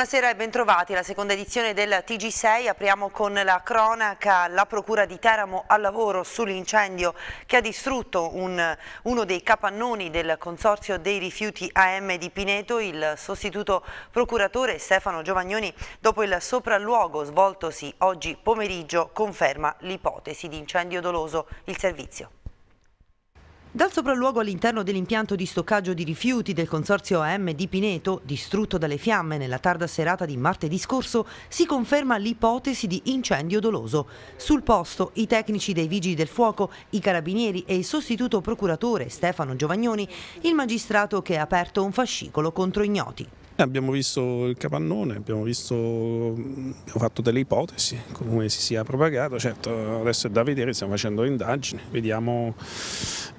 Buonasera e bentrovati. La seconda edizione del TG6 apriamo con la cronaca. La Procura di Teramo al lavoro sull'incendio che ha distrutto un, uno dei capannoni del Consorzio dei Rifiuti AM di Pineto. Il sostituto procuratore Stefano Giovagnoni, dopo il sopralluogo svoltosi oggi pomeriggio, conferma l'ipotesi di incendio doloso. Il servizio. Dal sopralluogo all'interno dell'impianto di stoccaggio di rifiuti del consorzio AM di Pineto, distrutto dalle fiamme nella tarda serata di martedì scorso, si conferma l'ipotesi di incendio doloso. Sul posto i tecnici dei Vigili del Fuoco, i carabinieri e il sostituto procuratore Stefano Giovagnoni, il magistrato che ha aperto un fascicolo contro ignoti. Eh, abbiamo visto il capannone, abbiamo, visto, abbiamo, fatto delle ipotesi, come si sia propagato, certo adesso è da vedere, stiamo facendo indagini, vediamo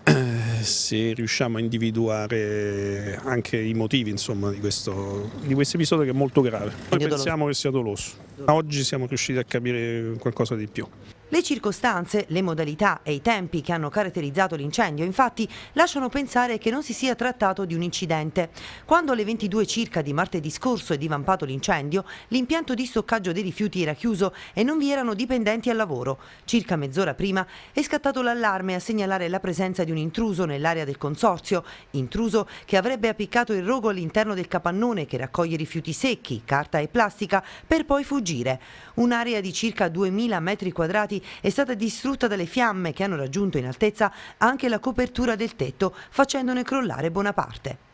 se riusciamo a individuare anche i motivi insomma, di, questo, di questo episodio che è molto grave. Noi pensiamo che sia doloso. Oggi siamo riusciti a capire qualcosa di più. Le circostanze, le modalità e i tempi che hanno caratterizzato l'incendio infatti lasciano pensare che non si sia trattato di un incidente. Quando alle 22 circa di martedì scorso è divampato l'incendio, l'impianto di stoccaggio dei rifiuti era chiuso e non vi erano dipendenti al lavoro. Circa mezz'ora prima è scattato l'allarme a segnalare la presenza di un intruso nell'area del consorzio, intruso che avrebbe appiccato il rogo all'interno del capannone che raccoglie rifiuti secchi, carta e plastica per poi fuggire. Un'area di circa 2000 metri quadrati è stata distrutta dalle fiamme che hanno raggiunto in altezza anche la copertura del tetto, facendone crollare buona parte.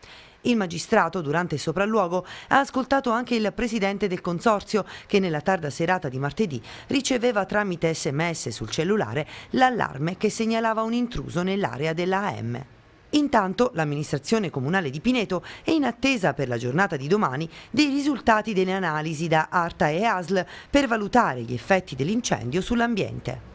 Il magistrato, durante il sopralluogo, ha ascoltato anche il presidente del consorzio che nella tarda serata di martedì riceveva tramite sms sul cellulare l'allarme che segnalava un intruso nell'area della AM. Intanto l'amministrazione comunale di Pineto è in attesa per la giornata di domani dei risultati delle analisi da Arta e ASL per valutare gli effetti dell'incendio sull'ambiente.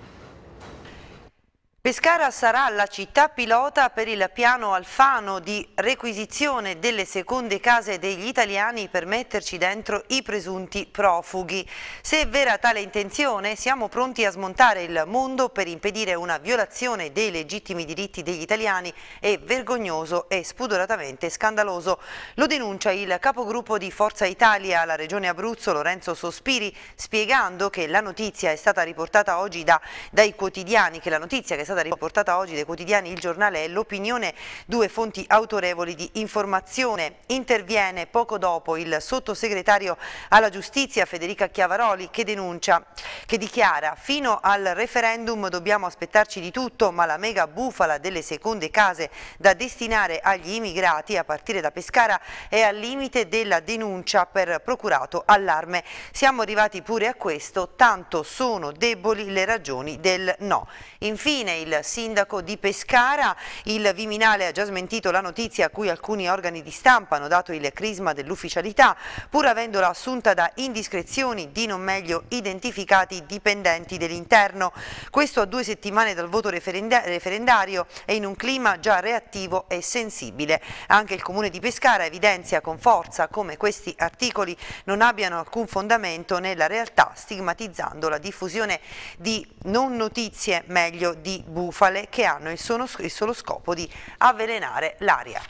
Pescara sarà la città pilota per il piano Alfano di requisizione delle seconde case degli italiani per metterci dentro i presunti profughi. Se è vera tale intenzione, siamo pronti a smontare il mondo per impedire una violazione dei legittimi diritti degli italiani è vergognoso e spudoratamente scandaloso. Lo denuncia il capogruppo di Forza Italia alla Regione Abruzzo, Lorenzo Sospiri, spiegando che la notizia è stata riportata oggi da, dai quotidiani, che la notizia che è stata riportata oggi dai quotidiani Il Giornale e l'Opinione, due fonti autorevoli di informazione. Interviene poco dopo il sottosegretario alla giustizia Federica Chiavaroli che denuncia, che dichiara fino al referendum dobbiamo aspettarci di tutto ma la mega bufala delle seconde case da destinare agli immigrati a partire da Pescara è al limite della denuncia per procurato allarme. Siamo arrivati pure a questo, tanto sono deboli le ragioni del no. Infine il sindaco di Pescara, il Viminale ha già smentito la notizia a cui alcuni organi di stampa hanno dato il crisma dell'ufficialità, pur avendola assunta da indiscrezioni di non meglio identificati dipendenti dell'interno. Questo a due settimane dal voto referendario e in un clima già reattivo e sensibile. Anche il Comune di Pescara evidenzia con forza come questi articoli non abbiano alcun fondamento nella realtà, stigmatizzando la diffusione di non notizie, meglio di bufale che hanno il solo, il solo scopo di avvelenare l'aria.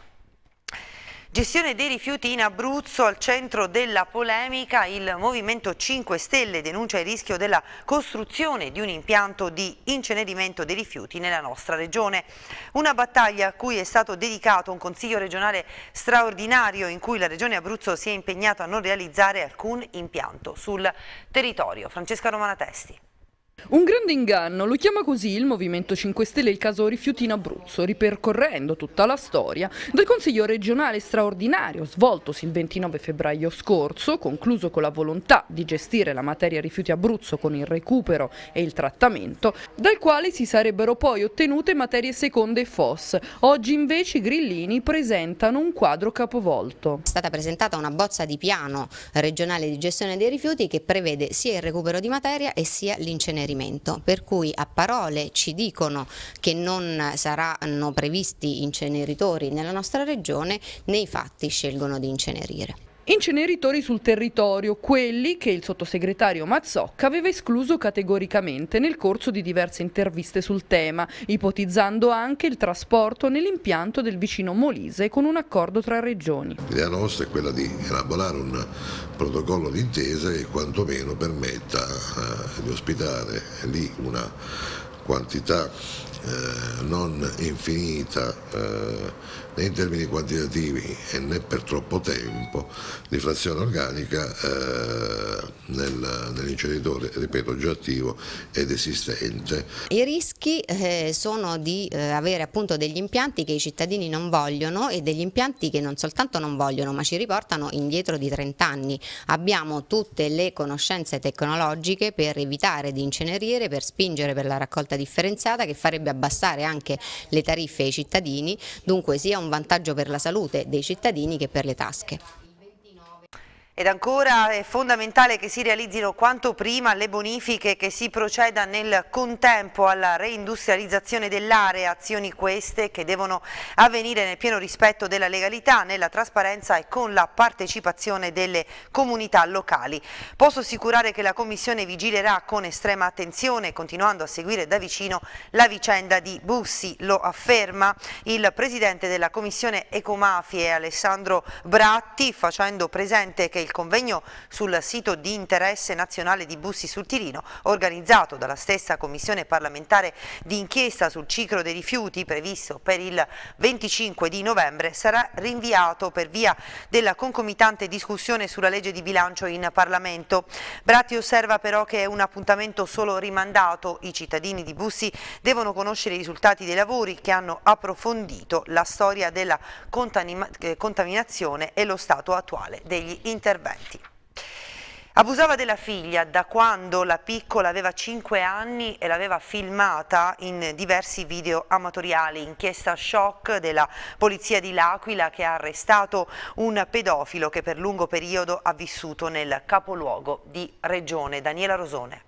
Gestione dei rifiuti in Abruzzo, al centro della polemica, il Movimento 5 Stelle denuncia il rischio della costruzione di un impianto di incenerimento dei rifiuti nella nostra regione. Una battaglia a cui è stato dedicato un consiglio regionale straordinario in cui la regione Abruzzo si è impegnata a non realizzare alcun impianto sul territorio. Francesca Romana Testi. Un grande inganno, lo chiama così il Movimento 5 Stelle il caso rifiuti in Abruzzo, ripercorrendo tutta la storia del Consiglio regionale straordinario svoltosi il 29 febbraio scorso, concluso con la volontà di gestire la materia rifiuti Abruzzo con il recupero e il trattamento, dal quale si sarebbero poi ottenute materie seconde e FOS. Oggi invece i grillini presentano un quadro capovolto. È stata presentata una bozza di piano regionale di gestione dei rifiuti che prevede sia il recupero di materia e sia l'incenerimento all'incenerimento, per cui a parole ci dicono che non saranno previsti inceneritori nella nostra regione, nei fatti scelgono di incenerire. Inceneritori sul territorio, quelli che il sottosegretario Mazzocca aveva escluso categoricamente nel corso di diverse interviste sul tema, ipotizzando anche il trasporto nell'impianto del vicino Molise con un accordo tra regioni. L'idea nostra è quella di elaborare un protocollo d'intesa che quantomeno permetta eh, di ospitare lì una quantità eh, non infinita eh, né in termini quantitativi e né per troppo tempo di frazione organica eh, nel, nell'inceneritore, ripeto, già attivo ed esistente. I rischi eh, sono di eh, avere appunto degli impianti che i cittadini non vogliono e degli impianti che non soltanto non vogliono ma ci riportano indietro di 30 anni. Abbiamo tutte le conoscenze tecnologiche per evitare di incenerire, per spingere per la raccolta differenziata che farebbe abbassare anche le tariffe ai cittadini, dunque sia un vantaggio per la salute dei cittadini che per le tasche. Ed ancora è fondamentale che si realizzino quanto prima le bonifiche che si proceda nel contempo alla reindustrializzazione dell'area, azioni queste che devono avvenire nel pieno rispetto della legalità, nella trasparenza e con la partecipazione delle comunità locali. Posso assicurare che la Commissione vigilerà con estrema attenzione, continuando a seguire da vicino la vicenda di Bussi, lo afferma il Presidente della Commissione Ecomafie Alessandro Bratti, facendo presente che il il convegno sul sito di interesse nazionale di Bussi sul Tirino, organizzato dalla stessa Commissione parlamentare di inchiesta sul ciclo dei rifiuti previsto per il 25 di novembre, sarà rinviato per via della concomitante discussione sulla legge di bilancio in Parlamento. Bratti osserva però che è un appuntamento solo rimandato, i cittadini di Bussi devono conoscere i risultati dei lavori che hanno approfondito la storia della eh, contaminazione e lo stato attuale degli interessi interventi. Abusava della figlia da quando la piccola aveva 5 anni e l'aveva filmata in diversi video amatoriali. Inchiesta shock della polizia di L'Aquila che ha arrestato un pedofilo che per lungo periodo ha vissuto nel capoluogo di regione. Daniela Rosone.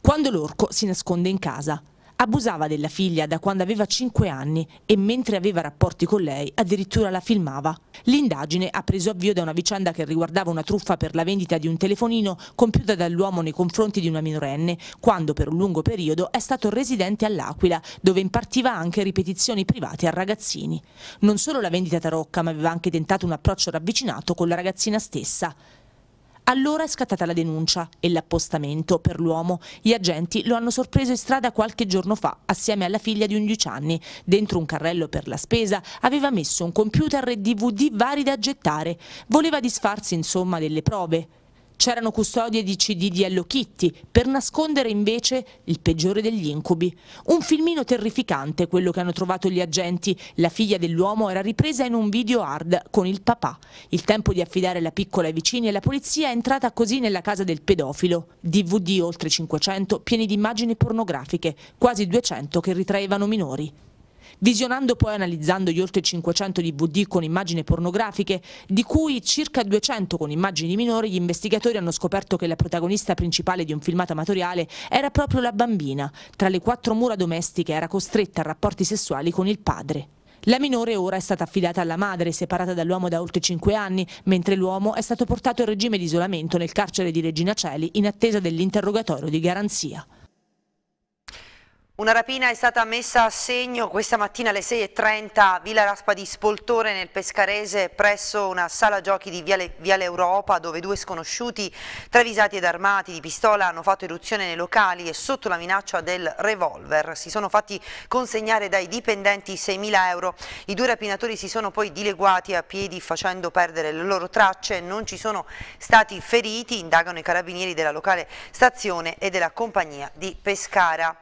Quando l'orco si nasconde in casa, Abusava della figlia da quando aveva 5 anni e mentre aveva rapporti con lei addirittura la filmava. L'indagine ha preso avvio da una vicenda che riguardava una truffa per la vendita di un telefonino compiuta dall'uomo nei confronti di una minorenne, quando per un lungo periodo è stato residente all'Aquila, dove impartiva anche ripetizioni private a ragazzini. Non solo la vendita tarocca, ma aveva anche tentato un approccio ravvicinato con la ragazzina stessa. Allora è scattata la denuncia e l'appostamento per l'uomo. Gli agenti lo hanno sorpreso in strada qualche giorno fa assieme alla figlia di 11 anni. Dentro un carrello per la spesa aveva messo un computer e DVD vari da gettare. Voleva disfarsi insomma delle prove. C'erano custodie di CD di Hello Kitty per nascondere invece il peggiore degli incubi. Un filmino terrificante quello che hanno trovato gli agenti. La figlia dell'uomo era ripresa in un video hard con il papà. Il tempo di affidare la piccola ai vicini e la polizia è entrata così nella casa del pedofilo. DVD oltre 500 pieni di immagini pornografiche, quasi 200 che ritraevano minori. Visionando poi e analizzando gli oltre 500 DVD con immagini pornografiche, di cui circa 200 con immagini minori, gli investigatori hanno scoperto che la protagonista principale di un filmato amatoriale era proprio la bambina. Tra le quattro mura domestiche era costretta a rapporti sessuali con il padre. La minore ora è stata affidata alla madre, separata dall'uomo da oltre 5 anni, mentre l'uomo è stato portato in regime di isolamento nel carcere di Regina Celi in attesa dell'interrogatorio di garanzia. Una rapina è stata messa a segno questa mattina alle 6.30 a Villa Raspa di Spoltore nel Pescarese presso una sala giochi di Viale, Viale, Europa dove due sconosciuti travisati ed armati di pistola hanno fatto eruzione nei locali e sotto la minaccia del revolver si sono fatti consegnare dai dipendenti 6.000 euro. I due rapinatori si sono poi dileguati a piedi facendo perdere le loro tracce, non ci sono stati feriti, indagano i carabinieri della locale stazione e della compagnia di Pescara.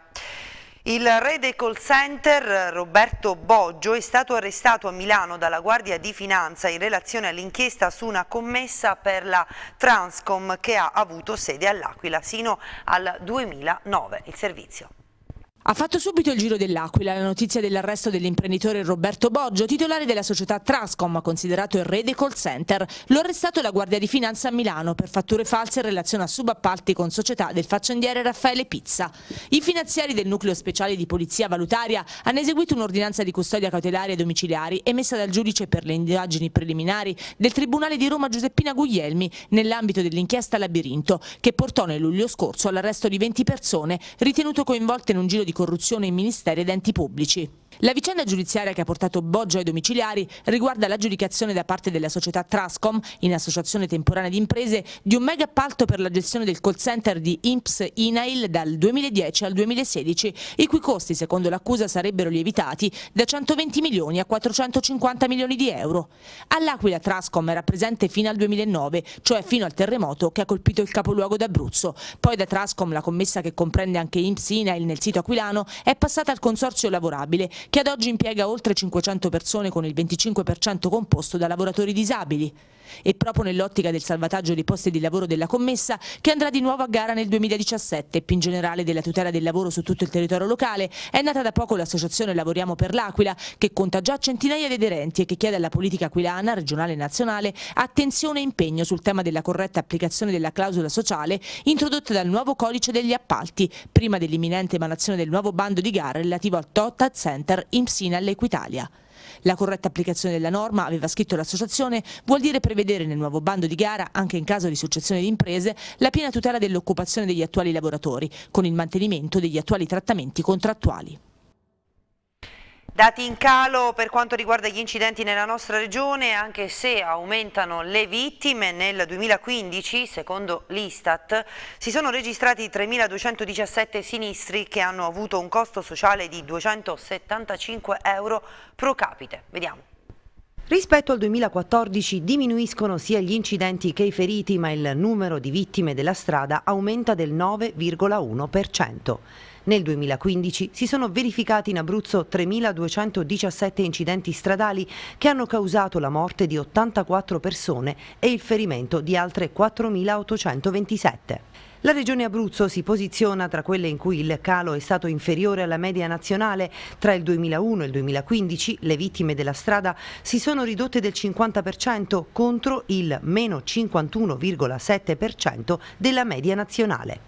Il re dei call center Roberto Boggio è stato arrestato a Milano dalla Guardia di Finanza in relazione all'inchiesta su una commessa per la Transcom che ha avuto sede all'Aquila sino al 2009. Il servizio. Ha fatto subito il giro dell'Aquila la notizia dell'arresto dell'imprenditore Roberto Boggio, titolare della società Trascom, considerato il re dei call center. L'ho arrestato la Guardia di Finanza a Milano per fatture false in relazione a subappalti con società del faccendiere Raffaele Pizza. I finanziari del nucleo speciale di polizia valutaria hanno eseguito un'ordinanza di custodia cautelare e domiciliari emessa dal giudice per le indagini preliminari del Tribunale di Roma Giuseppina Guglielmi nell'ambito dell'inchiesta Labirinto, che portò nel luglio scorso all'arresto di 20 persone ritenute coinvolte in un giro di corruzione in ministeri ed enti pubblici. La vicenda giudiziaria che ha portato Boggio ai domiciliari riguarda l'aggiudicazione da parte della società Trascom, in associazione temporanea di imprese, di un mega appalto per la gestione del call center di IMPS INAIL dal 2010 al 2016, i cui costi, secondo l'accusa, sarebbero lievitati da 120 milioni a 450 milioni di euro. All'Aquila Trascom era presente fino al 2009, cioè fino al terremoto che ha colpito il capoluogo d'Abruzzo. Poi da Trascom la commessa che comprende anche IMPS INAIL nel sito aquilano è passata al consorzio lavorabile che ad oggi impiega oltre 500 persone con il 25% composto da lavoratori disabili. E proprio nell'ottica del salvataggio dei posti di lavoro della commessa, che andrà di nuovo a gara nel 2017 e più in generale della tutela del lavoro su tutto il territorio locale, è nata da poco l'associazione Lavoriamo per l'Aquila, che conta già centinaia di aderenti e che chiede alla politica aquilana, regionale e nazionale, attenzione e impegno sul tema della corretta applicazione della clausola sociale introdotta dal nuovo codice degli appalti, prima dell'imminente emanazione del nuovo bando di gara relativo al Total Center per Imsinal Equitalia. La corretta applicazione della norma, aveva scritto l'associazione, vuol dire prevedere nel nuovo bando di gara, anche in caso di successione di imprese, la piena tutela dell'occupazione degli attuali lavoratori, con il mantenimento degli attuali trattamenti contrattuali. Dati in calo per quanto riguarda gli incidenti nella nostra regione, anche se aumentano le vittime, nel 2015, secondo l'Istat, si sono registrati 3.217 sinistri che hanno avuto un costo sociale di 275 euro pro capite. Vediamo. Rispetto al 2014 diminuiscono sia gli incidenti che i feriti, ma il numero di vittime della strada aumenta del 9,1%. Nel 2015 si sono verificati in Abruzzo 3.217 incidenti stradali che hanno causato la morte di 84 persone e il ferimento di altre 4.827. La regione Abruzzo si posiziona tra quelle in cui il calo è stato inferiore alla media nazionale. Tra il 2001 e il 2015 le vittime della strada si sono ridotte del 50% contro il meno 51,7% della media nazionale.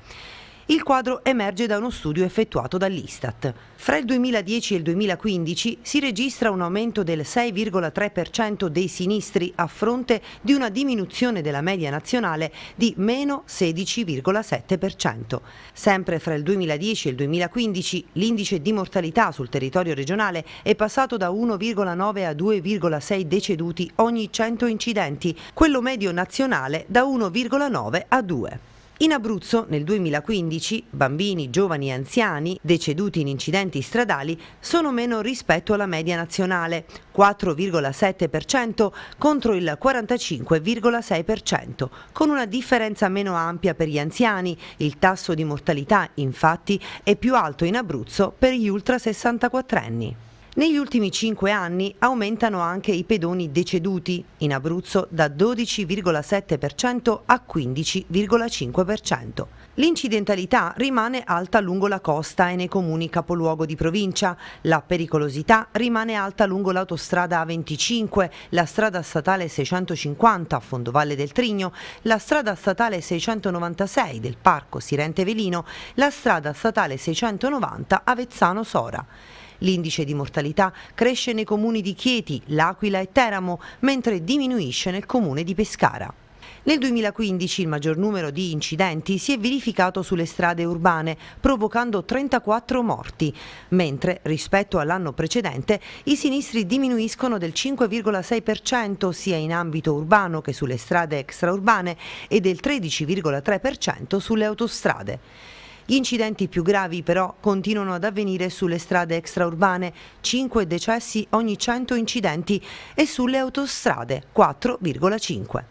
Il quadro emerge da uno studio effettuato dall'Istat. Fra il 2010 e il 2015 si registra un aumento del 6,3% dei sinistri a fronte di una diminuzione della media nazionale di meno 16,7%. Sempre fra il 2010 e il 2015 l'indice di mortalità sul territorio regionale è passato da 1,9 a 2,6 deceduti ogni 100 incidenti, quello medio nazionale da 1,9 a 2. In Abruzzo nel 2015 bambini, giovani e anziani deceduti in incidenti stradali sono meno rispetto alla media nazionale, 4,7% contro il 45,6%, con una differenza meno ampia per gli anziani, il tasso di mortalità infatti è più alto in Abruzzo per gli ultra 64 anni. Negli ultimi cinque anni aumentano anche i pedoni deceduti, in Abruzzo da 12,7% a 15,5%. L'incidentalità rimane alta lungo la costa e nei comuni capoluogo di provincia, la pericolosità rimane alta lungo l'autostrada A25, la strada statale 650 a Fondovalle del Trigno, la strada statale 696 del Parco Sirente Velino, la strada statale 690 Avezzano Sora. L'indice di mortalità cresce nei comuni di Chieti, L'Aquila e Teramo, mentre diminuisce nel comune di Pescara. Nel 2015 il maggior numero di incidenti si è verificato sulle strade urbane, provocando 34 morti, mentre rispetto all'anno precedente i sinistri diminuiscono del 5,6% sia in ambito urbano che sulle strade extraurbane e del 13,3% sulle autostrade. Gli incidenti più gravi però continuano ad avvenire sulle strade extraurbane, 5 decessi ogni 100 incidenti, e sulle autostrade, 4,5.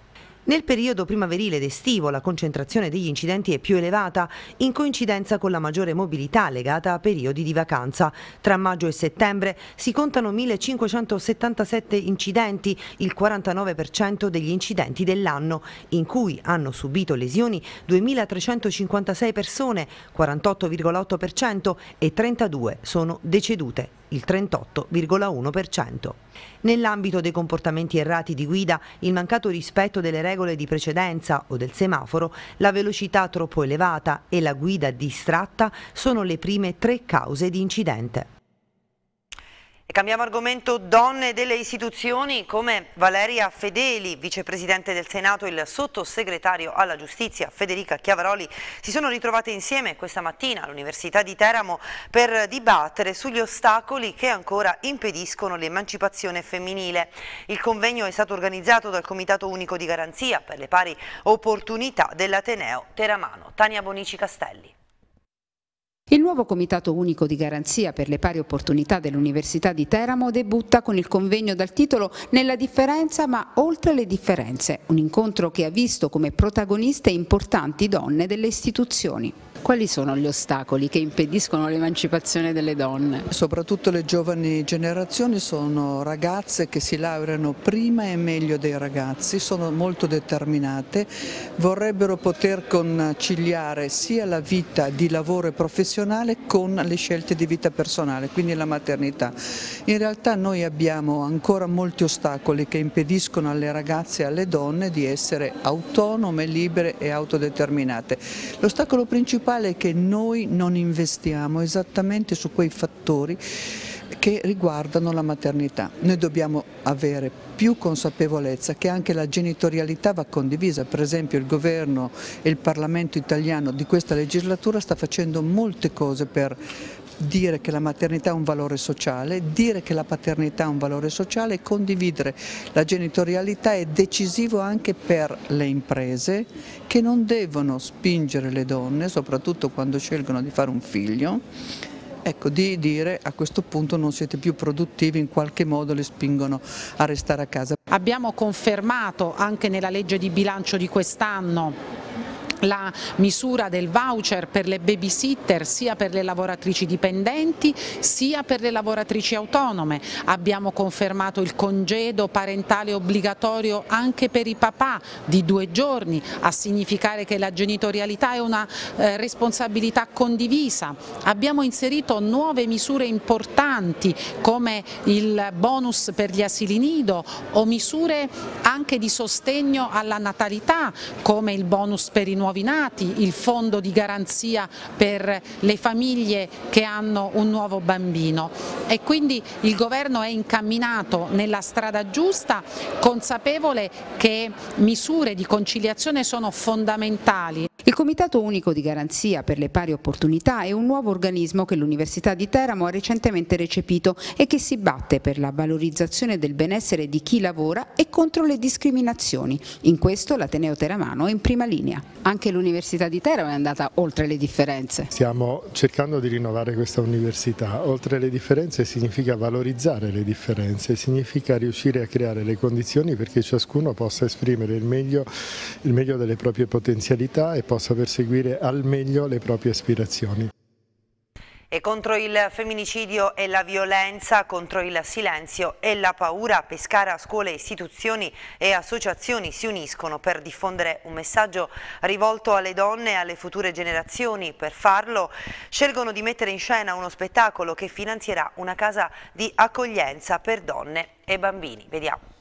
Nel periodo primaverile ed estivo la concentrazione degli incidenti è più elevata in coincidenza con la maggiore mobilità legata a periodi di vacanza. Tra maggio e settembre si contano 1.577 incidenti, il 49% degli incidenti dell'anno, in cui hanno subito lesioni 2.356 persone, 48,8% e 32 sono decedute il 38,1%. Nell'ambito dei comportamenti errati di guida, il mancato rispetto delle regole di precedenza o del semaforo, la velocità troppo elevata e la guida distratta sono le prime tre cause di incidente. E cambiamo argomento donne delle istituzioni come Valeria Fedeli, vicepresidente del Senato e il sottosegretario alla giustizia Federica Chiavaroli si sono ritrovate insieme questa mattina all'Università di Teramo per dibattere sugli ostacoli che ancora impediscono l'emancipazione femminile. Il convegno è stato organizzato dal Comitato Unico di Garanzia per le pari opportunità dell'Ateneo Teramano. Tania Bonici Castelli. Il nuovo Comitato Unico di Garanzia per le Pari Opportunità dell'Università di Teramo debutta con il convegno dal titolo Nella differenza ma oltre le differenze, un incontro che ha visto come protagoniste importanti donne delle istituzioni. Quali sono gli ostacoli che impediscono l'emancipazione delle donne? Soprattutto le giovani generazioni sono ragazze che si laureano prima e meglio dei ragazzi, sono molto determinate, vorrebbero poter conciliare sia la vita di lavoro e professionale con le scelte di vita personale, quindi la maternità. In realtà noi abbiamo ancora molti ostacoli che impediscono alle ragazze e alle donne di essere autonome, libere e autodeterminate. L'ostacolo principale principale è che noi non investiamo esattamente su quei fattori che riguardano la maternità. Noi dobbiamo avere più consapevolezza che anche la genitorialità va condivisa, per esempio il governo e il Parlamento italiano di questa legislatura sta facendo molte cose per dire che la maternità è un valore sociale, dire che la paternità è un valore sociale e condividere la genitorialità è decisivo anche per le imprese che non devono spingere le donne, soprattutto quando scelgono di fare un figlio, ecco, di dire a questo punto non siete più produttivi, in qualche modo le spingono a restare a casa. Abbiamo confermato anche nella legge di bilancio di quest'anno la misura del voucher per le babysitter sia per le lavoratrici dipendenti sia per le lavoratrici autonome. Abbiamo confermato il congedo parentale obbligatorio anche per i papà di due giorni a significare che la genitorialità è una eh, responsabilità condivisa. Abbiamo inserito nuove misure importanti come il bonus per gli asili nido o misure anche di sostegno alla natalità come il bonus per i nuovi nuovi nati, il fondo di garanzia per le famiglie che hanno un nuovo bambino e quindi il governo è incamminato nella strada giusta consapevole che misure di conciliazione sono fondamentali. Il Comitato Unico di Garanzia per le Pari Opportunità è un nuovo organismo che l'Università di Teramo ha recentemente recepito e che si batte per la valorizzazione del benessere di chi lavora e contro le discriminazioni. In questo l'Ateneo Teramano è in prima linea. Anche anche l'Università di Teramo è andata oltre le differenze. Stiamo cercando di rinnovare questa università, oltre le differenze significa valorizzare le differenze, significa riuscire a creare le condizioni perché ciascuno possa esprimere il meglio, il meglio delle proprie potenzialità e possa perseguire al meglio le proprie aspirazioni. E contro il femminicidio e la violenza, contro il silenzio e la paura, Pescara, scuole, istituzioni e associazioni si uniscono per diffondere un messaggio rivolto alle donne e alle future generazioni. Per farlo scelgono di mettere in scena uno spettacolo che finanzierà una casa di accoglienza per donne e bambini. Vediamo.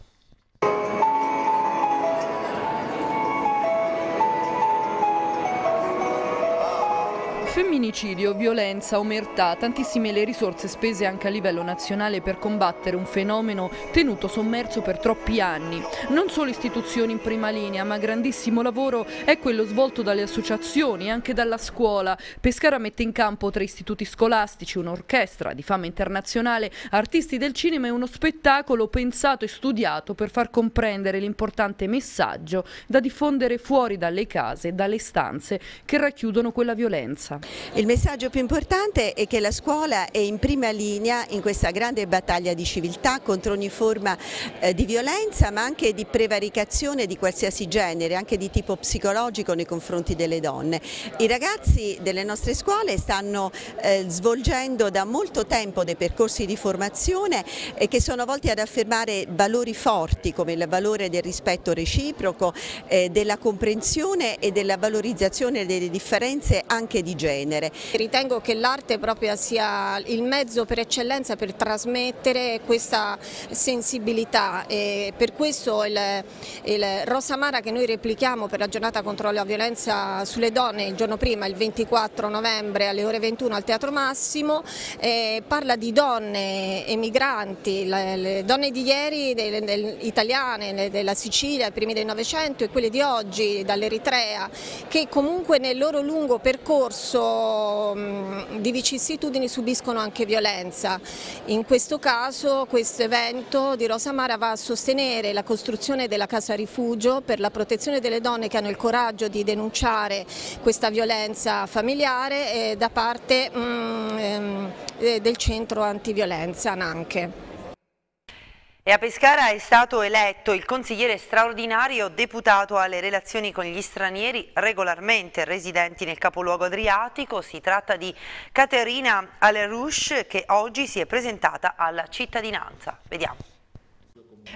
Femminicidio, violenza, omertà, tantissime le risorse spese anche a livello nazionale per combattere un fenomeno tenuto sommerso per troppi anni. Non solo istituzioni in prima linea, ma grandissimo lavoro è quello svolto dalle associazioni e anche dalla scuola. Pescara mette in campo tre istituti scolastici, un'orchestra di fama internazionale, artisti del cinema e uno spettacolo pensato e studiato per far comprendere l'importante messaggio da diffondere fuori dalle case dalle stanze che racchiudono quella violenza. Il messaggio più importante è che la scuola è in prima linea in questa grande battaglia di civiltà contro ogni forma eh, di violenza ma anche di prevaricazione di qualsiasi genere, anche di tipo psicologico nei confronti delle donne. I ragazzi delle nostre scuole stanno eh, svolgendo da molto tempo dei percorsi di formazione che sono volti ad affermare valori forti come il valore del rispetto reciproco, eh, della comprensione e della valorizzazione delle differenze anche di genere genere. Ritengo che l'arte propria sia il mezzo per eccellenza per trasmettere questa sensibilità e per questo il, il Rosa Mara che noi replichiamo per la giornata contro la violenza sulle donne il giorno prima, il 24 novembre alle ore 21 al Teatro Massimo, eh, parla di donne emigranti, le, le donne di ieri delle, delle, italiane, le, della Sicilia, i primi del Novecento e quelle di oggi dall'Eritrea, che comunque nel loro lungo percorso percorso mh, mm, di vicissitudini subiscono anche violenza. In questo caso questo evento di Rosamara va a sostenere la costruzione della casa rifugio per la protezione delle donne che hanno il coraggio di denunciare questa violenza familiare eh, da parte mh, mm, ehm, eh, del centro antiviolenza Nanche. E a Pescara è stato eletto il consigliere straordinario deputato alle relazioni con gli stranieri regolarmente residenti nel capoluogo adriatico. Si tratta di Caterina Alerouche che oggi si è presentata alla cittadinanza. Vediamo.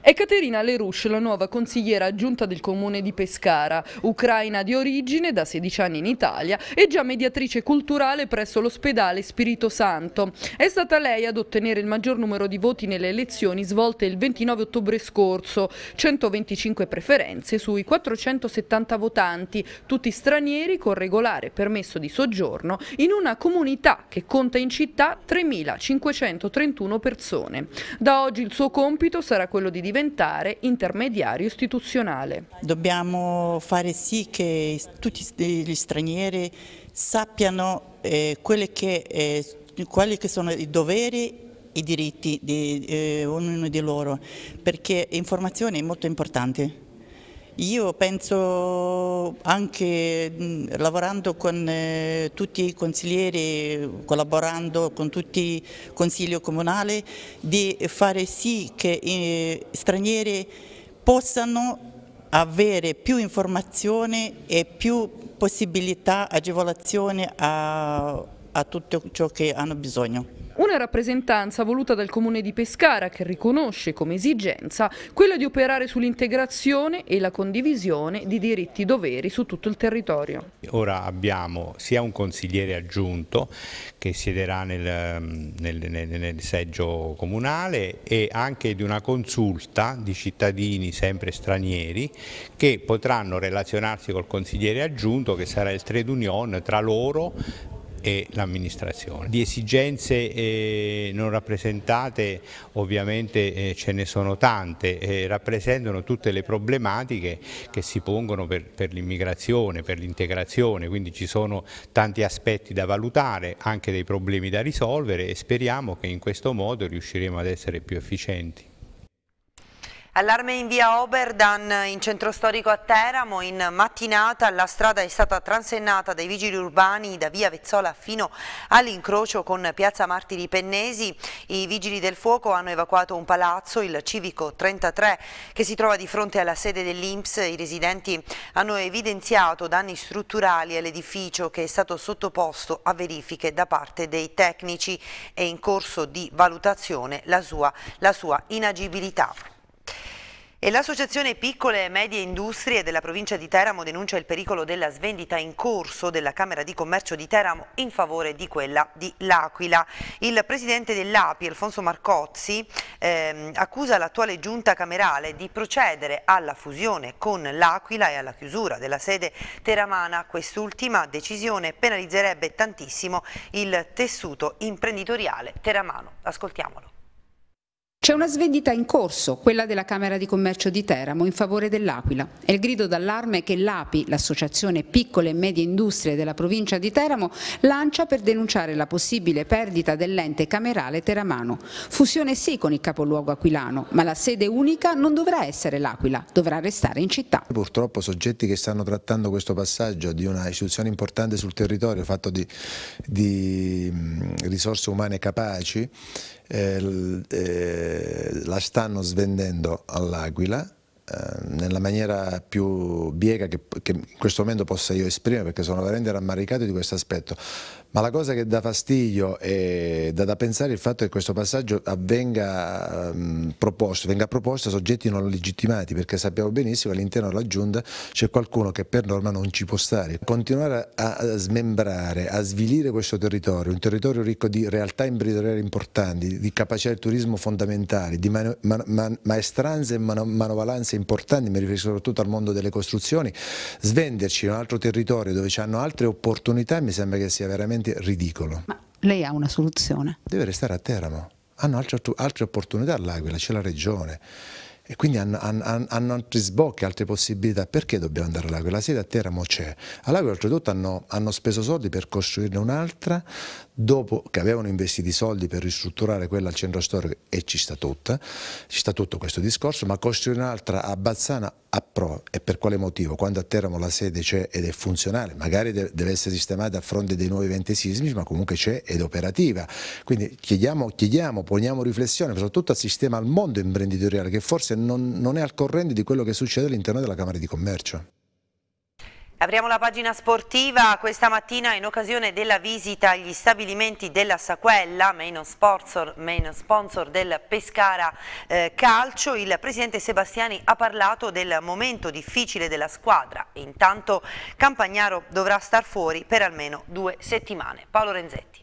È Caterina Lerouche, la nuova consigliera aggiunta del comune di Pescara, ucraina di origine, da 16 anni in Italia e già mediatrice culturale presso l'ospedale Spirito Santo. È stata lei ad ottenere il maggior numero di voti nelle elezioni svolte il 29 ottobre scorso, 125 preferenze sui 470 votanti, tutti stranieri con regolare permesso di soggiorno in una comunità che conta in città 3.531 persone. Da oggi il suo compito sarà quello di di diventare intermediario istituzionale. Dobbiamo fare sì che tutti gli stranieri sappiano eh, che, eh, quali che sono i doveri i diritti di eh, ognuno di loro, perché l'informazione è molto importante. Io penso anche mm, lavorando con eh, tutti i consiglieri, collaborando con tutti i consigli comunali, di fare sì che eh, stranieri possano avere più informazione e più possibilità, agevolazioni a, a tutto ciò che hanno bisogno. Una rappresentanza voluta dal Comune di Pescara che riconosce come esigenza quella di operare sull'integrazione e la condivisione di diritti e doveri su tutto il territorio. Ora abbiamo sia un consigliere aggiunto che siederà nel, nel, nel, nel seggio comunale e anche di una consulta di cittadini sempre stranieri che potranno relazionarsi col consigliere aggiunto che sarà il trade union tra loro e l'amministrazione. Di esigenze eh, non rappresentate ovviamente eh, ce ne sono tante, eh, rappresentano tutte le problematiche che si pongono per, per l'immigrazione, per l'integrazione, quindi ci sono tanti aspetti da valutare, anche dei problemi da risolvere e speriamo che in questo modo riusciremo ad essere più efficienti. Allarme in via Oberdan in centro storico a Teramo, in mattinata la strada è stata transennata dai vigili urbani da via Vezzola fino all'incrocio con piazza Martiri Pennesi. I vigili del fuoco hanno evacuato un palazzo, il civico 33, che si trova di fronte alla sede dell'Inps. I residenti hanno evidenziato danni strutturali all'edificio che è stato sottoposto a verifiche da parte dei tecnici e in corso di valutazione la sua, la sua inagibilità. E l'Associazione Piccole e Medie Industrie della provincia di Teramo denuncia il pericolo della svendita in corso della Camera di Commercio di Teramo in favore di quella di L'Aquila. Il presidente dell'API, Alfonso Marcozzi, ehm, accusa l'attuale giunta camerale di procedere alla fusione con L'Aquila e alla chiusura della sede teramana. Quest'ultima decisione penalizzerebbe tantissimo il tessuto imprenditoriale teramano. Ascoltiamolo. C'è una svendita in corso, quella della Camera di Commercio di Teramo, in favore dell'Aquila. È il grido d'allarme che l'API, l'associazione Piccole e Medie Industrie della provincia di Teramo, lancia per denunciare la possibile perdita dell'ente camerale teramano. Fusione sì con il capoluogo aquilano, ma la sede unica non dovrà essere l'Aquila, dovrà restare in città. Purtroppo soggetti che stanno trattando questo passaggio di una istituzione importante sul territorio, fatto di, di mm, risorse umane capaci, eh, eh, la stanno svendendo all'Aquila eh, nella maniera più biega che, che, in questo momento possa io esprimere perché sono veramente rammaricato di questo aspetto ma la cosa che dà fastidio e dà da pensare è il fatto che questo passaggio avvenga mh, ehm, proposto, venga proposto a soggetti non legittimati, perché sappiamo benissimo che all'interno della giunta c'è qualcuno che per norma non ci può stare. Continuare a, a smembrare, a svilire questo territorio, un territorio ricco di realtà imprenditoriali importanti, di capacità del turismo fondamentali, di man, man, man, maestranze e manovalanze importanti, mi riferisco soprattutto al mondo delle costruzioni, svenderci in un altro territorio dove ci hanno altre opportunità mi sembra che sia veramente veramente ridicolo. Ma lei ha una soluzione? Deve restare a Teramo. Hanno altre, altre opportunità all'Aquila, c'è la regione e quindi hanno, hanno, hanno, altri sbocchi, altre possibilità. Perché dobbiamo andare all'Aquila? La sede a Teramo c'è. All'Aquila oltretutto hanno, hanno, speso soldi per costruirne un'altra dopo che avevano investito i soldi per ristrutturare quella al centro storico e ci sta tutta, ci sta tutto questo discorso, ma costruire un'altra a Bazzana a pro e per quale motivo? Quando a Teramo la sede c'è ed è funzionale, magari deve essere sistemata a fronte dei nuovi eventi sismici, ma comunque c'è ed operativa. Quindi chiediamo, chiediamo, poniamo riflessione soprattutto al sistema, al mondo imprenditoriale che forse non, non è al corrente di quello che succede all'interno della Camera di Commercio. Apriamo la pagina sportiva questa mattina in occasione della visita agli stabilimenti della Saquella, main sponsor, meno sponsor del Pescara eh, Calcio. Il presidente Sebastiani ha parlato del momento difficile della squadra. Intanto Campagnaro dovrà star fuori per almeno due settimane. Paolo Renzetti.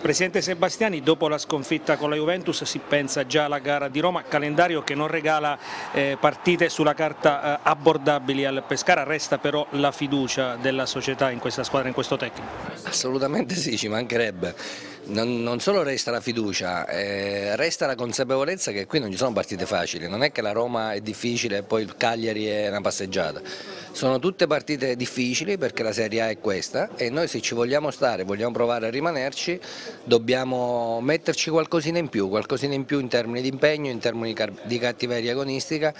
Presidente Sebastiani, dopo la sconfitta con la Juventus si pensa già alla gara di Roma, calendario che non regala eh, partite sulla carta eh, abbordabili al Pescara, resta però la fiducia della società in questa squadra, in questo tecnico? Assolutamente sì, ci mancherebbe non, non, solo resta la fiducia, eh, resta la consapevolezza che qui non ci sono partite facili, non è che la Roma è difficile e poi il Cagliari è una passeggiata, sono tutte partite difficili perché la Serie A è questa e noi se ci vogliamo stare, vogliamo provare a rimanerci, dobbiamo metterci qualcosina in più, qualcosina in più in termini di impegno, in termini di cattiveria agonistica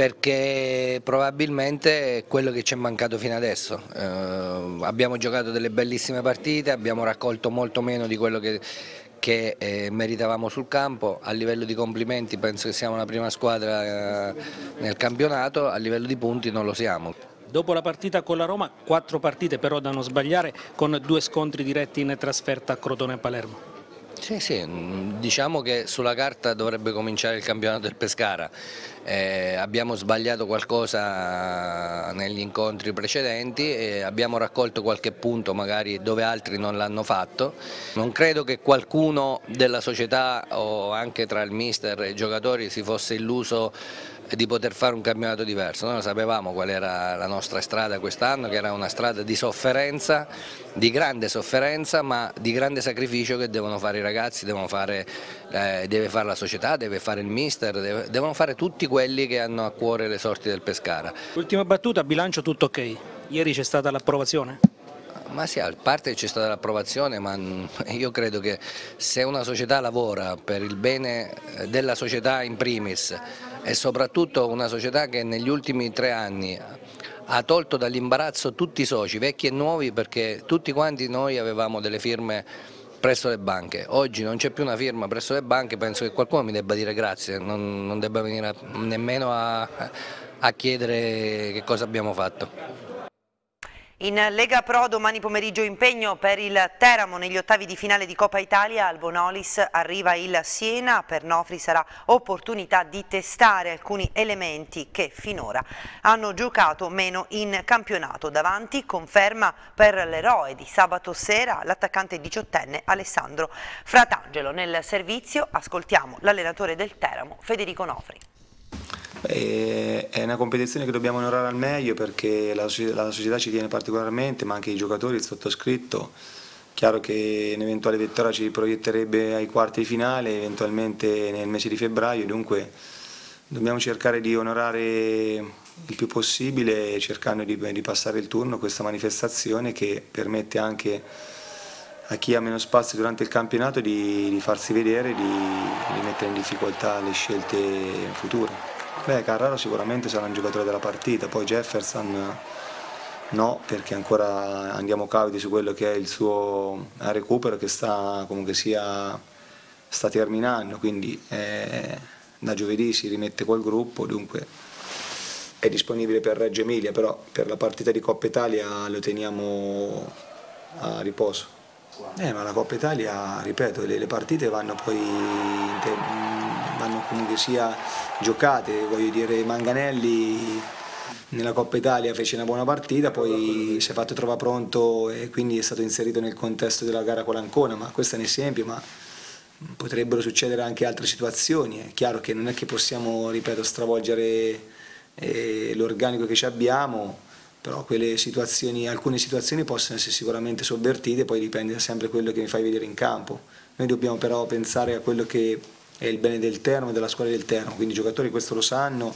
perché probabilmente è quello che ci è mancato fino adesso. Eh, abbiamo giocato delle bellissime partite, abbiamo raccolto molto meno di quello che, che eh, meritavamo sul campo, a livello di complimenti penso che siamo la prima squadra eh, nel campionato, a livello di punti non lo siamo. Dopo la partita con la Roma, quattro partite però da non sbagliare con due scontri diretti in trasferta a Crotone e Palermo. Sì, sì, mm, diciamo che sulla carta dovrebbe cominciare il campionato del Pescara. Eh, abbiamo sbagliato qualcosa negli incontri precedenti e abbiamo raccolto qualche punto magari dove altri non l'hanno fatto. Non credo che qualcuno della società o anche tra il mister e i giocatori si fosse illuso di poter fare un campionato diverso. Noi sapevamo qual era la nostra strada quest'anno, che era una strada di sofferenza, di grande sofferenza, ma di grande sacrificio che devono fare i ragazzi, fare, eh, deve fare la società, deve fare il mister, deve, devono fare tutti quelli che hanno a cuore le sorti del Pescara. Ultima battuta, bilancio tutto ok. Ieri c'è stata l'approvazione? Ma sì, a parte c'è stata l'approvazione, ma io credo che se una società lavora per il bene eh, della società in primis, e soprattutto una società che negli ultimi tre anni ha tolto dall'imbarazzo tutti i soci, vecchi e nuovi, perché tutti quanti noi avevamo delle firme presso le banche. Oggi non c'è più una firma presso le banche, penso che qualcuno mi debba dire grazie, non, non debba venire nemmeno a, a chiedere che cosa abbiamo fatto. In Lega Pro domani pomeriggio impegno per il Teramo negli ottavi di finale di Coppa Italia, al Bonolis arriva il Siena, per Nofri sarà opportunità di testare alcuni elementi che finora hanno giocato meno in campionato. Davanti conferma per l'eroe di sabato sera l'attaccante diciottenne Alessandro Fratangelo. Nel servizio ascoltiamo l'allenatore del Teramo Federico Nofri. E è una competizione che dobbiamo onorare al meglio perché la società, ci tiene particolarmente, ma anche i giocatori, il sottoscritto. Chiaro che un'eventuale vittoria ci proietterebbe ai quarti di finale, eventualmente nel mese di febbraio, dunque dobbiamo cercare di onorare il più possibile cercando di, di passare il turno questa manifestazione che permette anche a chi ha meno spazio durante il campionato di, di farsi vedere, di, di mettere in difficoltà le scelte future. Beh, Carraro sicuramente sarà un giocatore della partita, poi Jefferson eh, no, perché ancora andiamo caviti su quello che è il suo eh, recupero che sta comunque sia sta terminando, quindi eh, da giovedì si rimette col gruppo, dunque è disponibile per Reggio Emilia, però per la partita di Coppa Italia lo teniamo a riposo squadra. Eh, ma la Coppa Italia, ripeto, le, le partite vanno poi te, mm, vanno comunque sia giocate, voglio dire Manganelli nella Coppa Italia fece una buona partita, poi si è fatto trova pronto e quindi è stato inserito nel contesto della gara con l'Ancona, ma questo è un esempio, ma potrebbero succedere anche altre situazioni, è chiaro che non è che possiamo, ripeto, stravolgere eh, l'organico che ci abbiamo, però situazioni, alcune situazioni possono essere sicuramente sovvertite, poi dipende sempre da quello che mi fai vedere in campo. Noi dobbiamo però pensare a quello che è il bene del terno e della squadra del terno, quindi i giocatori questo lo sanno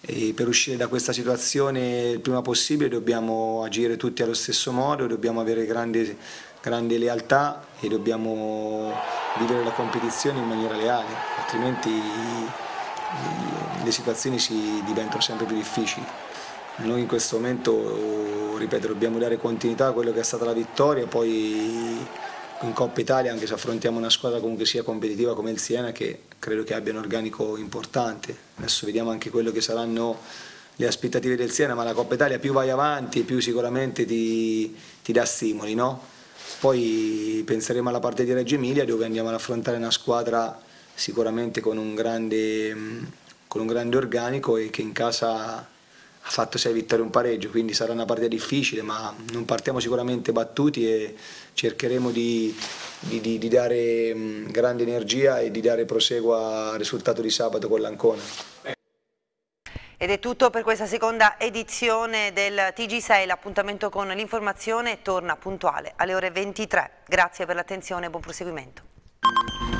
e per uscire da questa situazione il prima possibile dobbiamo agire tutti allo stesso modo, dobbiamo avere grande, grande lealtà e dobbiamo vivere la competizione in maniera leale, altrimenti le situazioni si diventano sempre più difficili. Noi in questo momento, ripeto, dobbiamo dare continuità a quello che è stata la vittoria, poi in Coppa Italia, anche se affrontiamo una squadra comunque sia competitiva come il Siena, che credo che abbia un organico importante. Adesso vediamo anche quello che saranno le aspettative del Siena, ma la Coppa Italia più vai avanti, più sicuramente ti, ti dà stimoli, no? Poi penseremo alla parte di Reggio Emilia dove andiamo ad affrontare una squadra sicuramente con un grande, con un grande organico e che in casa ha fatto sei vittorie e un pareggio, quindi sarà una partita difficile, ma non partiamo sicuramente battuti e cercheremo di, di, di, di dare mm, grande energia e di dare proseguo al risultato di sabato con l'Ancona. Ed è tutto per questa seconda edizione del TG6, l'appuntamento con l'informazione torna puntuale alle ore 23. Grazie per l'attenzione e buon proseguimento.